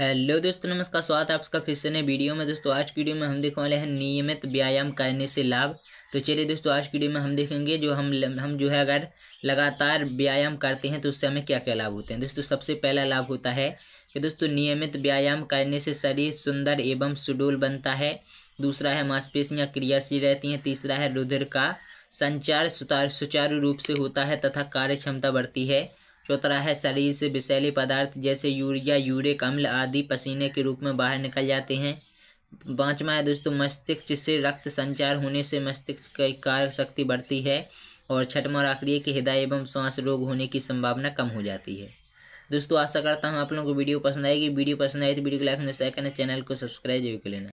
hello दोस्तों नमस्कार स्वागत है आपका फिर से नए वीडियो में दोस्तों आज की वीडियो में हम देखने वाले हैं नियमित व्यायाम करने से लाभ तो चलिए दोस्तों आज की वीडियो में हम देखेंगे जो हम हम जो है अगर लगातार व्यायाम करते हैं तो उससे हमें क्या क्या लाभ होते हैं दोस्तों सबसे पहला लाभ होता है कि दोस्तों नियमित व्यायाम करने से शरीर सुंदर एवं सुडोल बनता है दूसरा है मांसपेशियाँ क्रियाशील रहती हैं तीसरा है रुधिर का संचार सुचारू रूप से होता है तथा कार्य क्षमता बढ़ती है चौथा है शरीर से विषैले पदार्थ जैसे यूरिया यूरिक अम्ल आदि पसीने के रूप में बाहर निकल जाते हैं पाँचवा है दोस्तों मस्तिष्क से रक्त संचार होने से मस्तिष्क की कार्य शक्ति बढ़ती है और छठवा और आखिरी कि हृदय एवं श्वास रोग होने की संभावना कम हो जाती है दोस्तों आशा करता हूँ आप लोगों को वीडियो पसंद आएगी वीडियो पसंद आए तो वीडियो को लाइक करना शेयर करना चैनल को सब्सक्राइब जरूर कर लेना